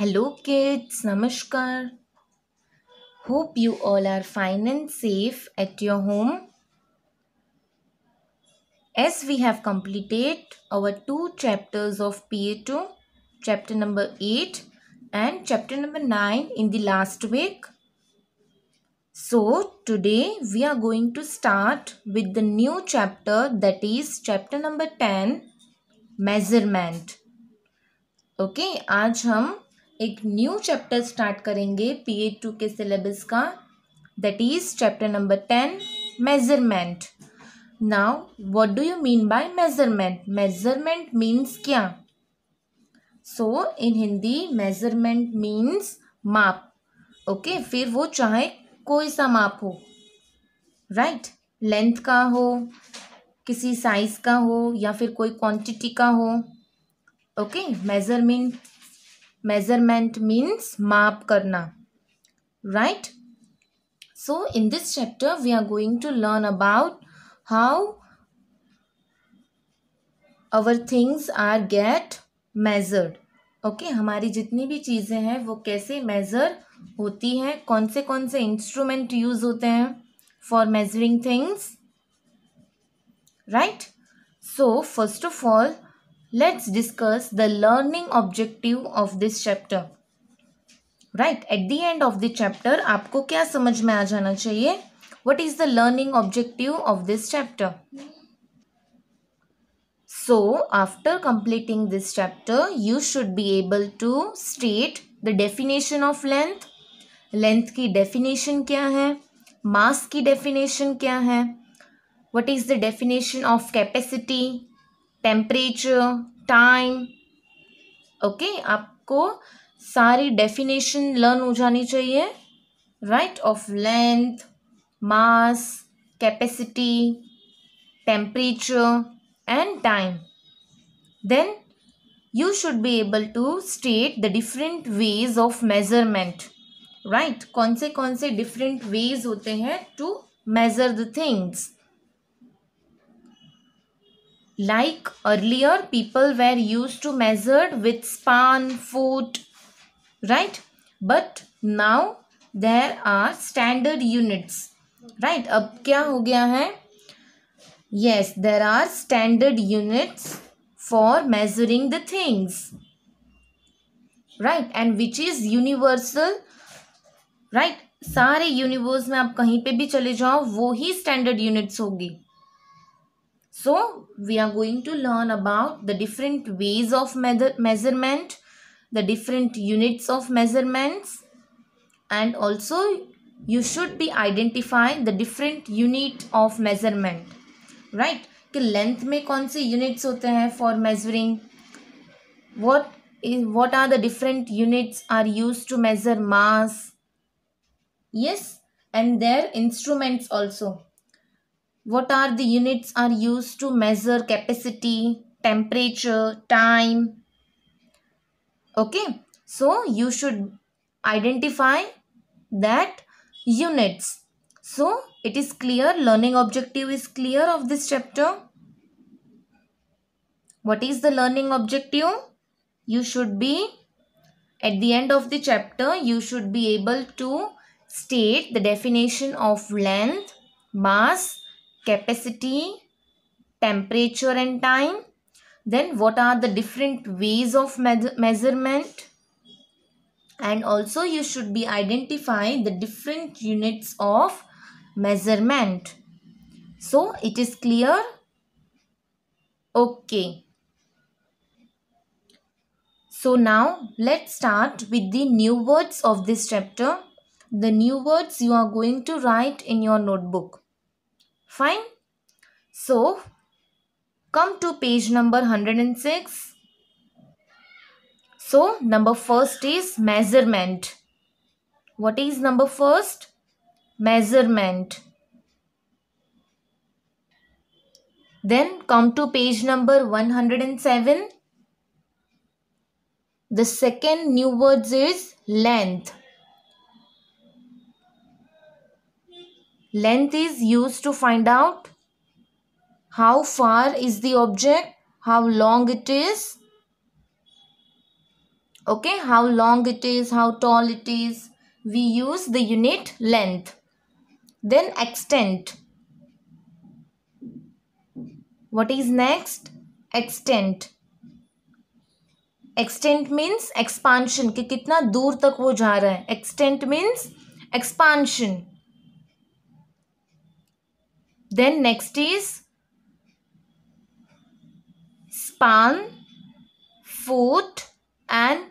Hello, kids. Namaskar. Hope you all are fine and safe at your home. As we have completed our two chapters of PA2, chapter number 8 and chapter number 9 in the last week. So, today we are going to start with the new chapter that is chapter number 10, Measurement. Okay, today we एक new chapter start करेंगे P two के syllabus का that is chapter number ten measurement now what do you mean by measurement measurement means क्या so in Hindi measurement means माप okay फिर वो चाहे कोई सा माप हो राइट right? लेंथ का हो किसी साइज़ का हो या फिर कोई क्वांटिटी का हो okay measurement measurement means maap karna right so in this chapter we are going to learn about how our things are get measured okay okay, हमारी जितनी भी चीज़ें हैं वो कैसे मेज़र होती हैं कौन से कौन से इंस्ट्रूमेंट यूज़ होते हैं for measuring things right so first of all let's discuss the learning objective of this chapter right at the end of the chapter aapko kya samajh mein aa jana chahiye what is the learning objective of this chapter so after completing this chapter you should be able to state the definition of length length ki definition kya hai mass की definition क्या है what is the definition of capacity temperature time okay आपको सारी definition learn हो जानी चाहिए right of length mass capacity temperature and time then you should be able to state the different ways of measurement right कौन से कौन से different ways होते हैं to measure the things Like earlier, people were used to measured with span, foot, right? But now there are standard units, right? अब क्या हो गया है Yes, there are standard units for measuring the things, right? And which is universal, right? सारे universe में आप कहीं पे भी चले जाओ वो ही स्टैंडर्ड यूनिट्स होगी So we are going to learn about the different ways of measurement, the different units of measurements and also you should be identifying the different unit of measurement. Right? कि length में कौन से units होते हैं for what is what are the different units are used to measure mass yes and their instruments also what are the units are used to measure capacity temperature time okay so you should identify that units so it is clear learning objective is clear of this chapter what is the learning objective you should be at the end of the chapter you should be able to state the definition of length mass capacity, temperature and time. Then what are the different ways of me measurement? And also you should be identify the different units of measurement. So it is clear? Okay. So now let's start with the new words of this chapter. The new words you are going to write in your notebook. Fine. So, come to page number 106. So, number first is measurement. What is number first? Measurement. Then come to page number 107. The second new words is length. Length is used to find out how far is the object, how long it is, okay, how long it is, how tall it is. We use the unit length. Then extent. What is next? Extent. Extend means expansion. कि कितना दूर तक वो जा रहा है extent means expansion. then next is span foot and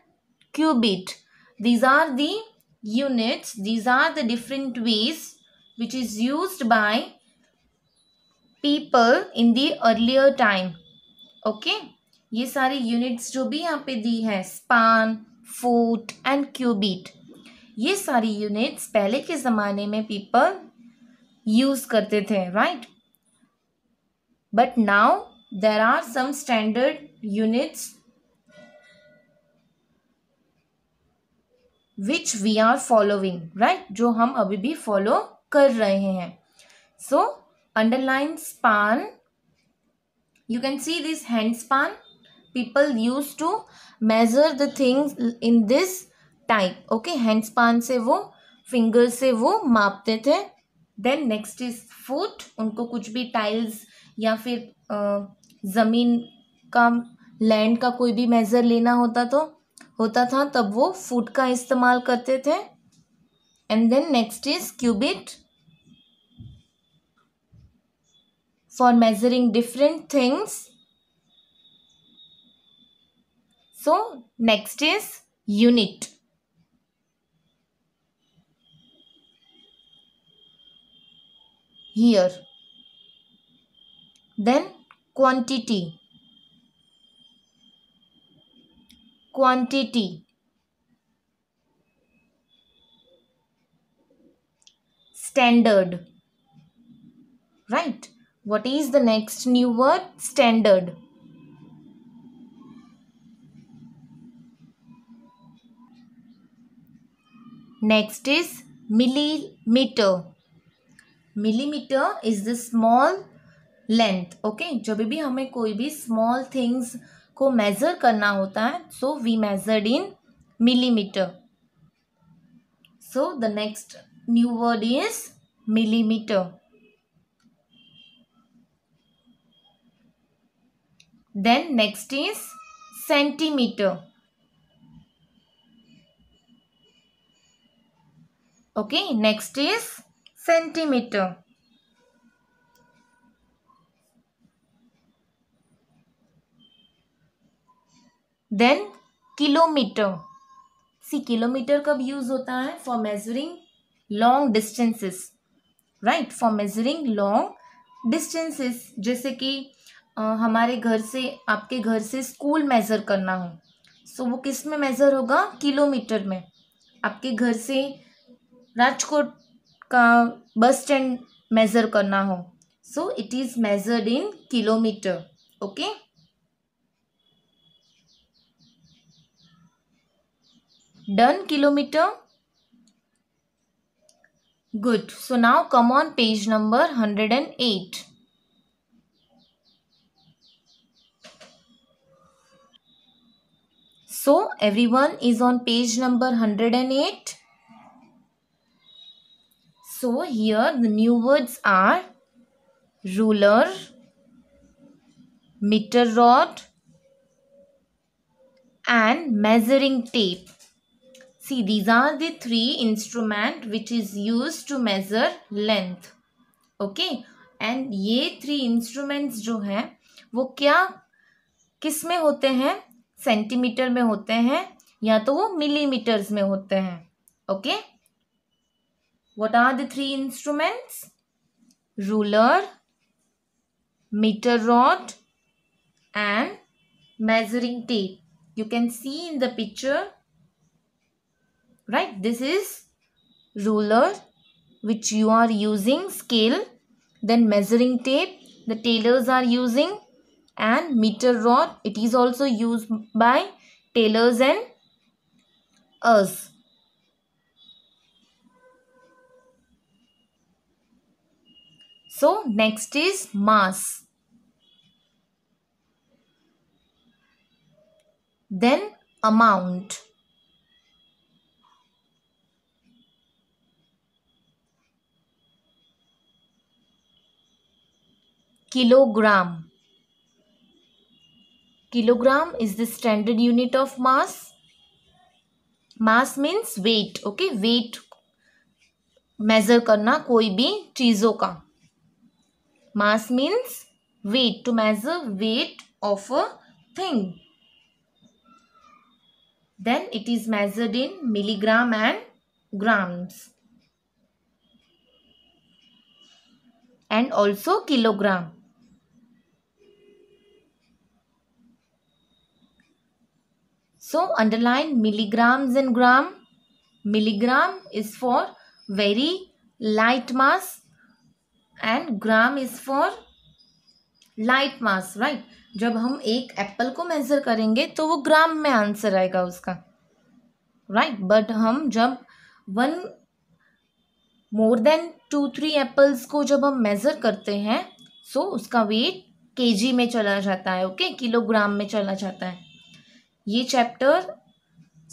cubit these are the units these are the different ways which is used by people in the earlier time okay ये सारी यूनिट्स जो भी यहाँ पे दी है स्पान फुट एंड क्यूबिट ये सारी units पहले के ज़माने में पीपल यूज करते थे right but now there are some standard units which we are following right जो हम अभी भी फॉलो कर रहे हैं so underline span you can see this hand span people use to measure the thing in this type okay hand span से वो finger से वो मापते थे देन नेक्स्ट इज फुट उनको कुछ भी टाइल्स या फिर ज़मीन का लैंड का कोई भी मेज़र लेना होता तो होता था तब वो फुट का इस्तेमाल करते थे and then next is cubit for measuring different things so next is unit here. Then quantity. Quantity. Standard. Right. What is the next new word? Standard. Next is millimeter. Millimetre is the small length okay जब भी हमें कोई भी small things को major करना होता है so we measured in millimetre so the next new word is millimetre then next is centimetre okay next is centimetre then kilometre see kilometre कब यूज होता है for measuring long distances right for measuring long distances जैसे कि आ, हमारे घर से आपके घर से स्कूल मेज़र करना हो सो so, वो किस में मेज़र होगा किलोमीटर में आपके घर से राजकोट का बस स्टैंड मेजर करना हो so it is measured in kilometre okay done kilometre good so now come on page number hundred and eight so everyone is on page number hundred and eight So here the new words are ruler, meter rod and measuring tape. See these are the three instrument which is used to measure length. Okay and ye three instruments jo हैं wo kya kis mein hote hain centimeter mein hote hain ya to wo millimeters mein hote hain okay? What are the three instruments? Ruler, meter rod and measuring tape. You can see in the picture, right? This is ruler which you are using, scale, then measuring tape the tailors are using and meter rod it is also used by tailors and us. So next is mass. Then amount. Kilogram. Kilogram is the standard unit of mass. Mass means weight. Okay, weight measure करना कोई भी चीज़ों का Mass means weight, to measure weight of a thing. Then it is measured in milligram and grams. And also kilogram. So underline milligrams and gram. Milligram is for very light mass and gram is for light mass right जब हम एक Apple को measure करेंगे तो वो ग्राम में answer आएगा उसका राइट right? बट हम जब one more than two three apples को जब हम मेज़र करते हैं सो so उसका वेट केजी में चला जाता है ओके okay? किलोग्राम में चला जाता है ये चैप्टर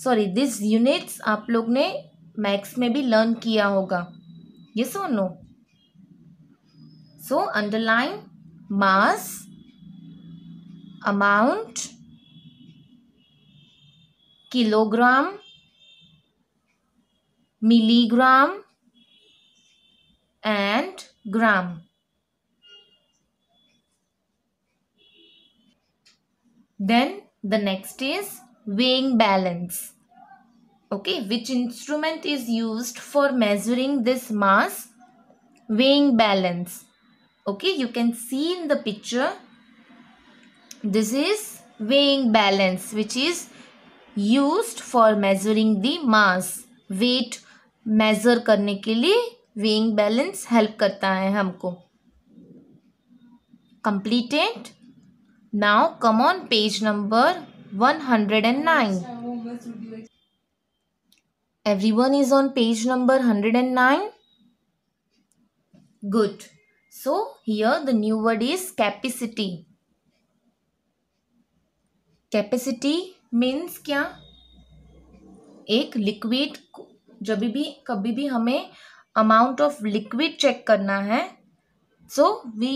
सॉरी दिस यूनिट्स आप लोग ने मैथ्स में भी लर्न किया होगा ये so no So underline mass, amount, kilogram, milligram and gram. Then the next is weighing balance. Okay, which instrument is used for measuring this mass? Weighing balance. okay you can see in the picture this is weighing balance which is used for measuring the mass weight measure karne ke liye weighing balance help करता है हमको completed now come on page number 109 everyone is on page number 109 good So here the new word is capacity. Capacity means क्या एक liquid जब भी कभी भी हमें अमाउंट ऑफ लिक्विड चेक करना है so we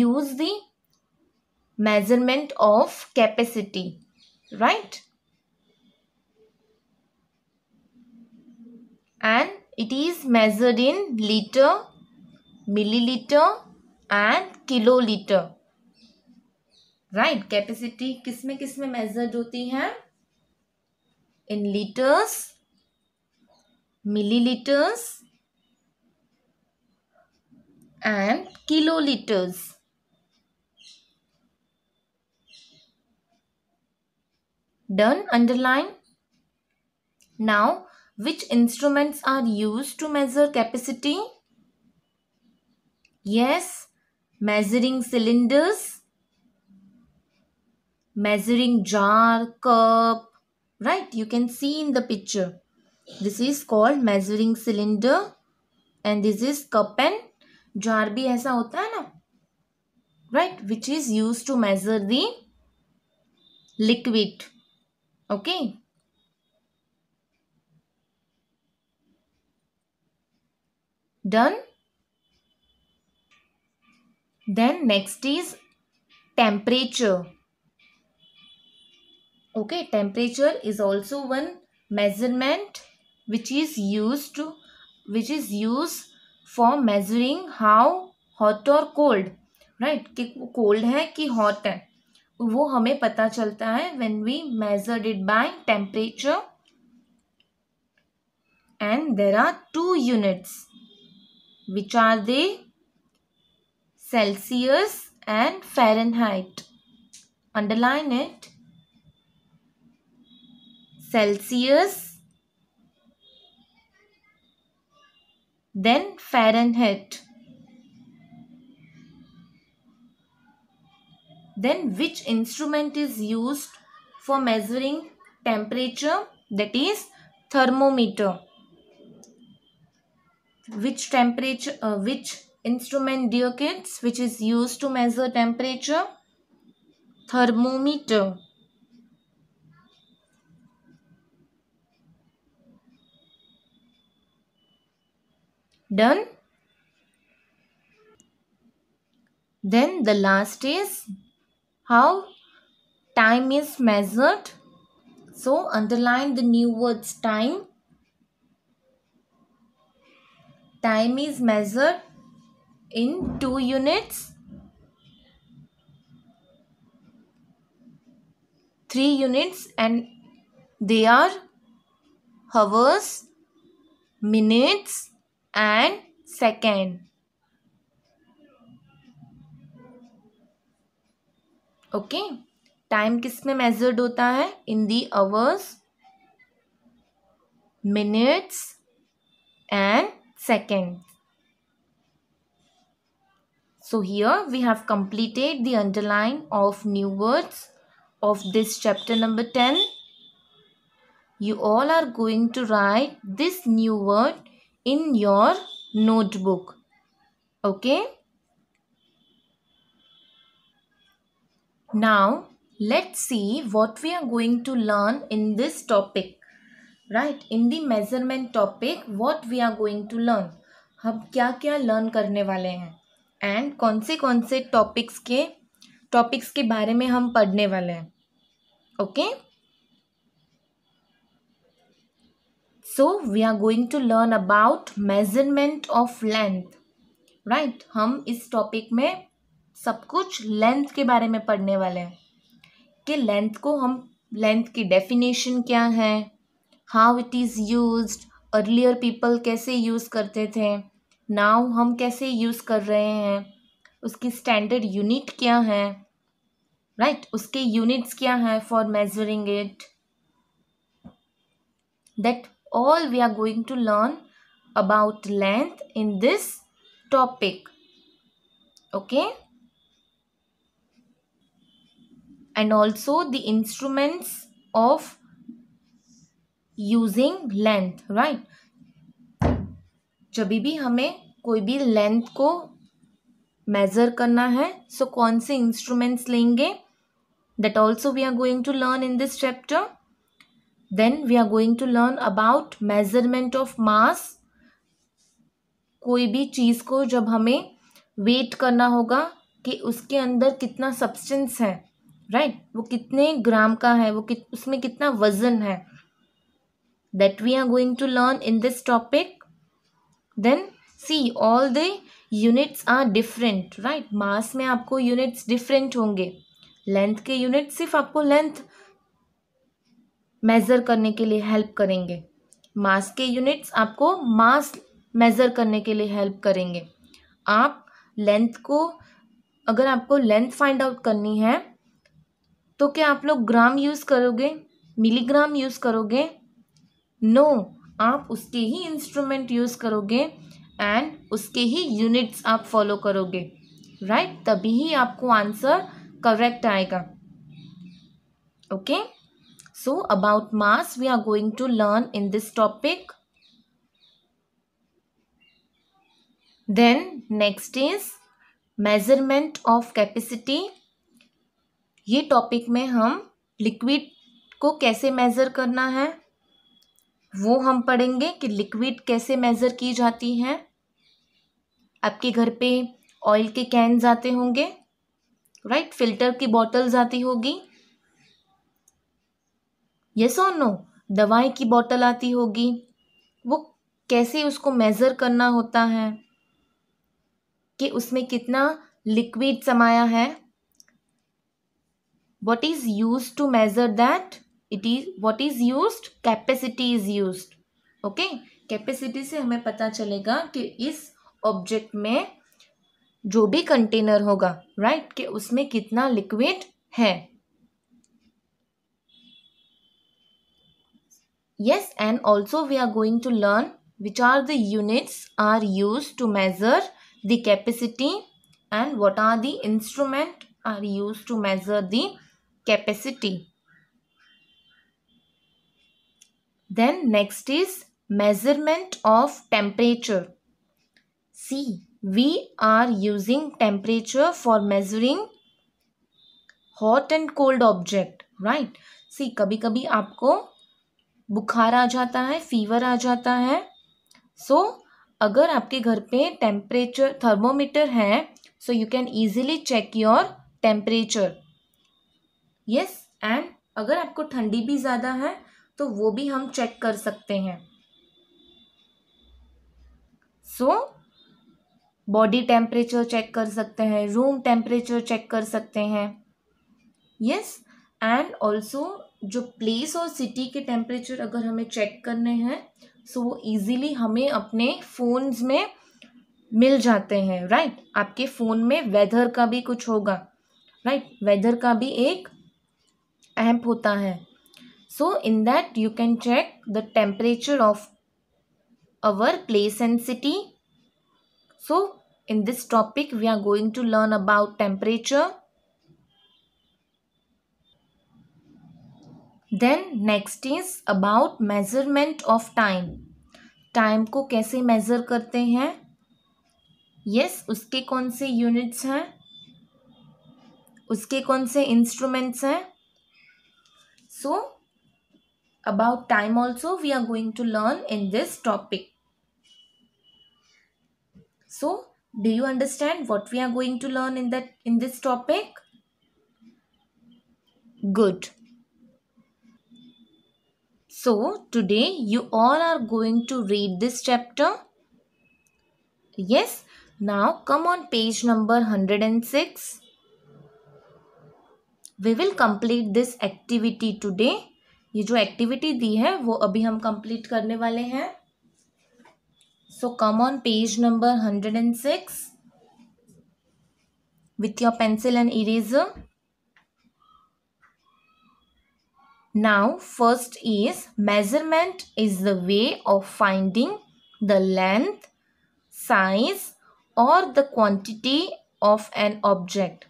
use the measurement of capacity right and it is measured in liter millilitre and kilolitre right capacity किसमें किसमें मेजर्ड होती है in litres millilitres and kilolitres done underline now which instruments are use to measure capacity Yes, measuring cylinders, measuring jar, cup, right? You can see in the picture. This is called measuring cylinder and this is cup and jar bhi aisa hota hai na. Right, which is used to measure the liquid. Okay. Done. then next is temperature okay temperature is also one measurement which is used to which is used for measuring how hot or cold right ki cold hai ki hot hai वो हमें पता चलता है when we measure it by temperature and there are two units which are they Celsius and Fahrenheit. Underline it. Celsius, then Fahrenheit. Then which instrument is used for measuring temperature? That is thermometer. Which temperature, uh, which instrument kits, which is used to measure temperature thermometer done then the last is how time is measured so underline the new words time time is measured in two units, three units and they are hours, minutes and second. Okay time किस में measured होता है in the hours minutes and seconds So here we have completed the underline of new words of this chapter number 10. You all are going to write this new word in your notebook. Okay. Now let's see what we are going to learn in this topic. Right. In the measurement topic what we are going to learn. हम क्या क्या learn करने वाले हैं and कौन से कौन से टॉपिक्स के टॉपिक्स के बारे में हम पढ़ने वाले हैं okay so we are going to learn about measurement of length right हम इस टॉपिक में सब कुछ लेंथ के बारे में पढ़ने वाले हैं कि लेंथ को हम लेंथ की डेफिनेशन क्या है how it is use earlier people कैसे यूज़ करते थे नाउ हम कैसे यूज़ कर रहे हैं उसकी स्टैंडर्ड यूनिट क्या है राइट right? उसके यूनिट्स क्या है for measuring it that all we are going to learn about length in this topic okay and also the instruments of using length right जब भी हमें कोई भी लेंथ को मेज़र करना है सो so कौन से इंस्ट्रूमेंट्स लेंगे that also we are going to learn in this chapter then we are going to learn about measurement of mass कोई भी चीज़ को जब हमें वेट करना होगा कि उसके अंदर कितना सब्सटेंस है राइट right? वो कितने ग्राम का है वो कि, उसमें कितना वजन है that we are going to learn in this topic then see all the units are different right mass में आपको यूनिट्स डिफरेंट होंगे लेंथ के यूनिट सिर्फ आपको लेंथ मेज़र करने के लिए हेल्प करेंगे मास के यूनिट्स आपको मास मेज़र करने के लिए हेल्प करेंगे आप लेंथ को अगर आपको लेंथ फाइंड आउट करनी है तो क्या आप लोग ग्राम यूज़ करोगे मिलीग्राम यूज़ करोगे नो no, आप उसके ही इंस्ट्रूमेंट यूज़ करोगे एंड उसके ही यूनिट्स आप फॉलो करोगे राइट right? तभी ही आपको आंसर करेक्ट आएगा okay so about mass we are going to learn in this topic then next is measurement of capacity ये टॉपिक में हम लिक्विड को कैसे मेज़र करना है वो हम पढ़ेंगे कि लिक्विड कैसे मेज़र की जाती हैं आपके घर पे ऑयल के कैन आते होंगे राइट फिल्टर की बॉटल्स आती होगी यस और नो दवाई की बॉटल आती होगी वो कैसे उसको मेज़र करना होता है कि उसमें कितना लिक्विड समाया है what is use to measure that it is what is use capacity is use okay capacity से हमें पता चलेगा कि इस ऑब्जेक्ट में जो भी कंटेनर होगा राइट right? कि उसमें कितना लिक्विड है yes and also we are going to learn which are the units are use to measure the capacity and what are the instrument are use to measure the capacity Then next is measurement of temperature. See, we are using temperature for measuring hot and cold object right see कभी कभी आपको बुखार आ जाता है fever आ जाता है सो so, अगर आपके घर पे टेम्परेचर थर्मोमीटर है so you can easily check your temperature yes and अगर आपको ठंडी भी ज़्यादा है तो वो भी हम चेक कर सकते हैं सो बॉडी टेम्परेचर चेक कर सकते हैं रूम टेम्परेचर चेक कर सकते हैं यस एंड ऑल्सो जो प्लेस और सिटी के टेम्परेचर अगर हमें चेक करने हैं सो so वो ईजिली हमें अपने फ़ोन्स में मिल जाते हैं राइट right? आपके फ़ोन में वेदर का भी कुछ होगा राइट right? वेदर का भी एक ऐप होता है So in that you can check the temperature of our place and city. So in this topic we are going to learn about temperature. Then next is about measurement of time. Time ko kaise measure karte hain Yes, uske kaun se units hain उसके कौन से instruments हैं So about time also we are going to learn in this topic. So, do you understand what we are going to learn in that in this topic? Good. So, today you all are going to read this chapter. Yes, now come on page number 106. We will complete this activity today. ये जो activity दी है वो अभी हम complete करने वाले हैं so come on page number hundred and six with your pencil and eraser now first is measurement is the way of finding the length size और the quantity of an object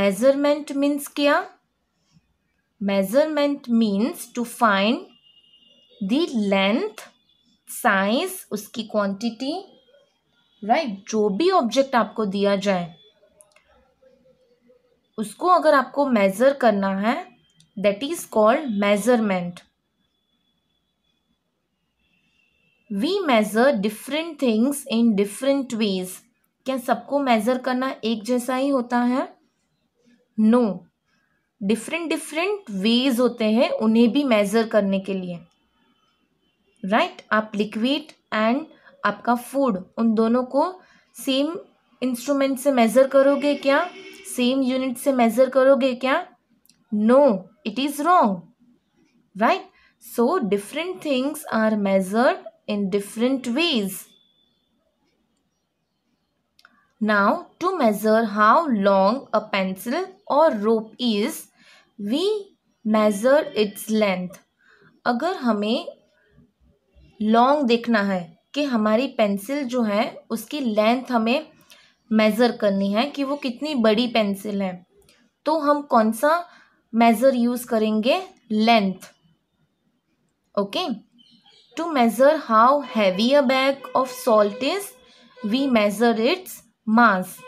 measurement means क्या measurement means to find the length size उसकी quantity right right? जो भी object आपको दिया जाए उसको अगर आपको मेज़र करना है that is called measurement we measure different things in different ways क्या सबको मेज़र करना एक जैसा ही होता है no no. Different different ways होते हैं उन्हें भी मेज़र करने के लिए राइट right? आप लिक्विड एंड आपका फूड उन दोनों को सेम इंस्ट्रूमेंट से मेज़र करोगे क्या सेम यूनिट से मेज़र करोगे क्या no it is wrong right so different things are measured in different ways now to measure how long a pencil और rope is we measure its length अगर हमें long देखना है कि हमारी पेंसिल जो है उसकी लेंथ हमें मेज़र करनी है कि वो कितनी बड़ी पेंसिल है तो हम कौन सा मेज़र यूज़ करेंगे length okay to measure how heavy a bag of salt is we measure its mass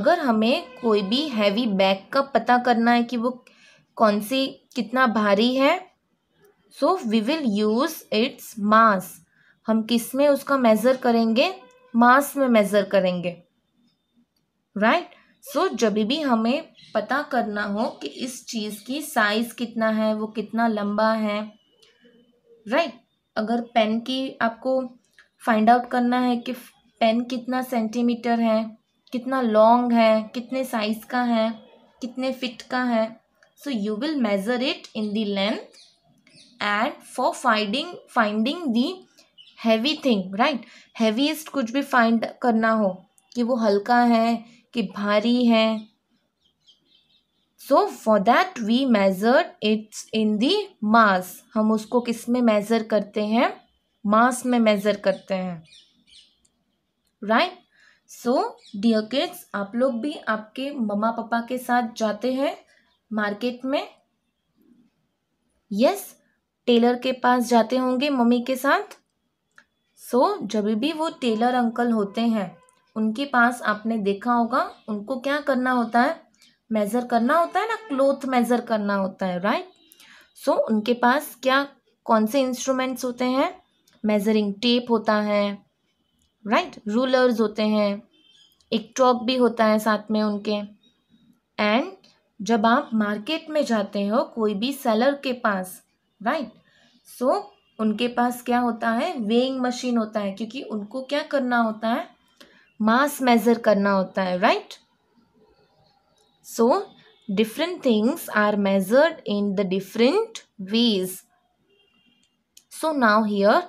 अगर हमें कोई भी हैवी बैग का पता करना है कि वो कौन सी कितना भारी है so we will use its mass हम किस में उसका मेज़र करेंगे मास में मेज़र करेंगे राइट right? सो so, जब भी हमें पता करना हो कि इस चीज़ की साइज़ कितना है वो कितना लंबा है राइट right? अगर पेन की आपको फाइंड आउट करना है कि पेन कितना सेंटीमीटर है कितना लॉन्ग है कितने साइज़ का है कितने फिट का है so you will measure it in the length and for finding finding the heavy thing right heaviest कुछ भी फाइंड करना हो कि वो हल्का है कि भारी है so for that we measure its in the mass हम उसको किस में मेज़र करते हैं मास में मेज़र करते हैं राइट सो डियर किड्स आप लोग भी आपके मम्मा पापा के साथ जाते हैं मार्केट में यस टेलर के पास जाते होंगे मम्मी के साथ सो so, जब भी वो टेलर अंकल होते हैं उनके पास आपने देखा होगा उनको क्या करना होता है मेज़र करना होता है ना क्लोथ मेज़र करना होता है राइट सो so, उनके पास क्या कौन से इंस्ट्रूमेंट्स होते हैं मेज़रिंग टेप होता है राइट right? रूलर्स होते हैं एक चौक भी होता है साथ में उनके एंड जब आप मार्केट में जाते हो कोई भी सेलर के पास राइट right? सो so, उनके पास क्या होता है वेइंग मशीन होता है क्योंकि उनको क्या करना होता है मास मेजर करना होता है right so different things are measured in the different ways so now here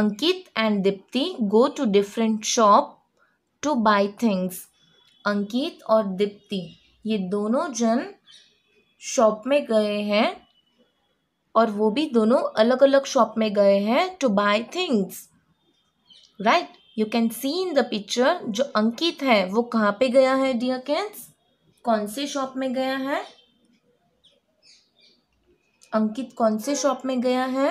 Ankit and Deepti go to different shop to buy things Ankit और दीप्ति ये दोनों जन शॉप में गए हैं और वो भी दोनों अलग अलग शॉप में गए हैं to buy things right you can see in the picture जो अंकित है वो कहाँ पे गया है डियर कैंस कौन से शॉप में गया है अंकित कौन से शॉप में गया है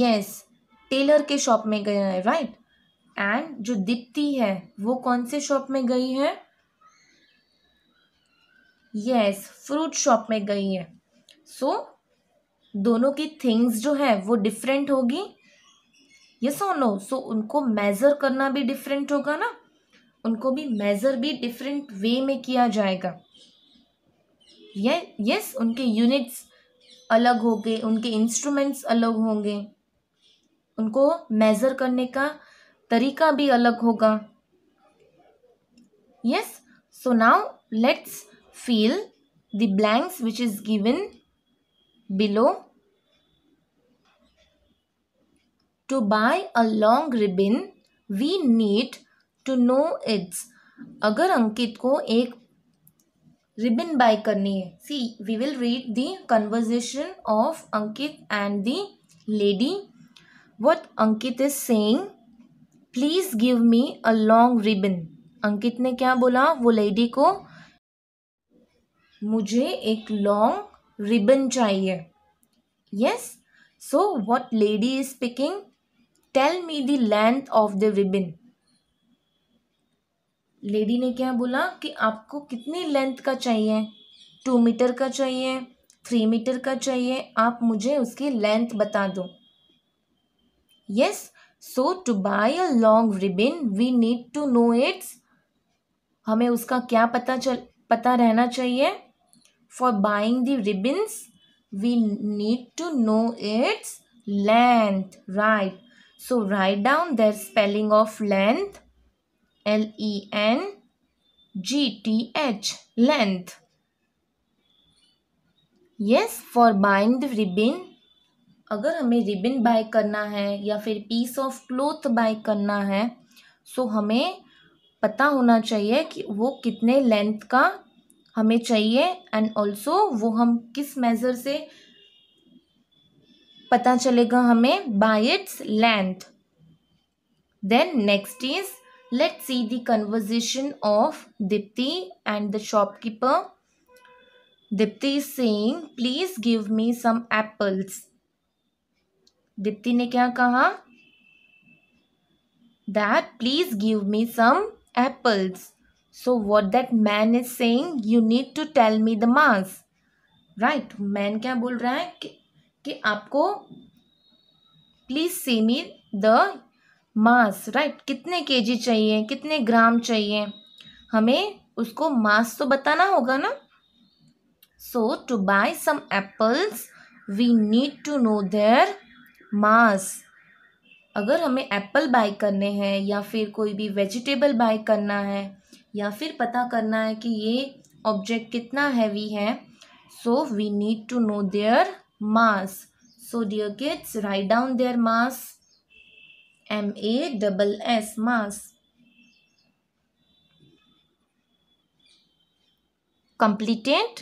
यस टेलर के शॉप में गया है राइट right? एंड जो दीप्ति है वो कौन से शॉप में गई है यस फ्रूट शॉप में गई है सो so, दोनों की थिंग्स जो है वो डिफरेंट होगी यस सो नो सो उनको मेज़र करना भी डिफरेंट होगा ना उनको भी मेज़र भी डिफरेंट वे में किया जाएगा ये यस उनके यूनिट्स अलग होंगे उनके इंस्ट्रूमेंट्स अलग होंगे उनको मेज़र करने का तरीका भी अलग होगा yes so now let's fill the blanks which is given below to buy a long ribbon we need to know its अगर अंकित को एक रिबन बाय करनी है see we will read the conversation of Ankit and the lady what Ankit is saying please give me a long ribbon Ankit ने क्या बोला वो lady को मुझे एक लॉन्ग रिबन चाहिए yes so what lady is picking tell me the length of the ribbon lady ने क्या बोला कि आपको कितनी लेंथ का चाहिए टू मीटर का चाहिए थ्री मीटर का चाहिए आप मुझे उसकी लेंथ बता दो yes so to buy a long ribbon we need to know its हमें उसका क्या पता चल पता रहना चाहिए For buying the ribbons, we need to know its length. Right. So write down the spelling of length. L-E-N G-T-H. Length. Yes, for buying the ribbon. अगर हमें रिबिन बाय करना है या फिर पीस ऑफ क्लोथ बाय करना है सो हमें पता होना चाहिए कि वो कितने लेंथ का हमें चाहिए एंड ऑल्सो वो हम किस मेज़र से पता चलेगा हमें by its length then next is let see the conversation of Deepti and the shopkeeper Deepti is saying please give me some apples Deepti ने क्या कहा that please give me some apples So what that man is saying, you need to tell me the mass. Right? Man क्या बोल रहा है कि, कि आपको please see me the mass right कितने केजी चाहिए कितने ग्राम चाहिए हमें उसको मास तो बताना होगा ना so to buy some apples we need to know their mass अगर हमें एप्पल बाय करने हैं या फिर कोई भी वेजिटेबल बाय करना है या फिर पता करना है कि ये ऑब्जेक्ट कितना हैवी है so we need to know their mass so dear kids write down their mass M A double S mass completed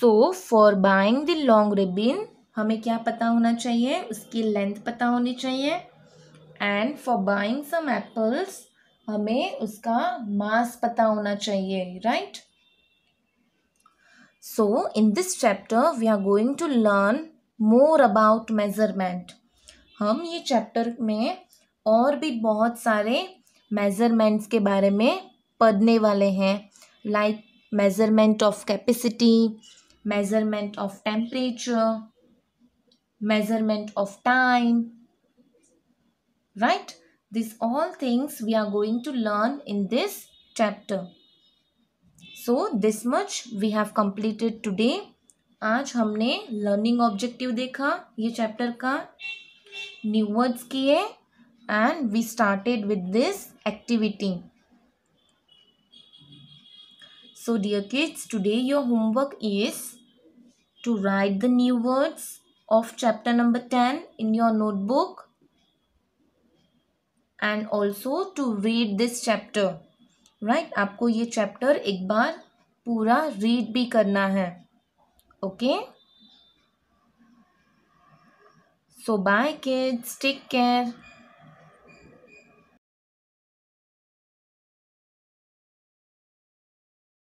so for buying the long ribbon हमें क्या पता होना चाहिए उसकी लेंथ पता होनी चाहिए and for buying some apples हमें उसका मास पता होना चाहिए right so in this chapter we are going to learn more about measurement हम ये चैप्टर में और भी बहुत सारे मेज़रमेंट्स के बारे में पढ़ने वाले हैं like measurement of capacity measurement of temperature measurement of time right These all things we are going to learn in this chapter. So this much we have completed today. आज हमने learning objective देखा ये chapter का new words किए and we started with this activity. So dear kids, today your homework is to write the new words of chapter number 10 in your notebook and also to read this chapter right आपको ये chapter एक बार पूरा read भी करना है okay so bye kids take care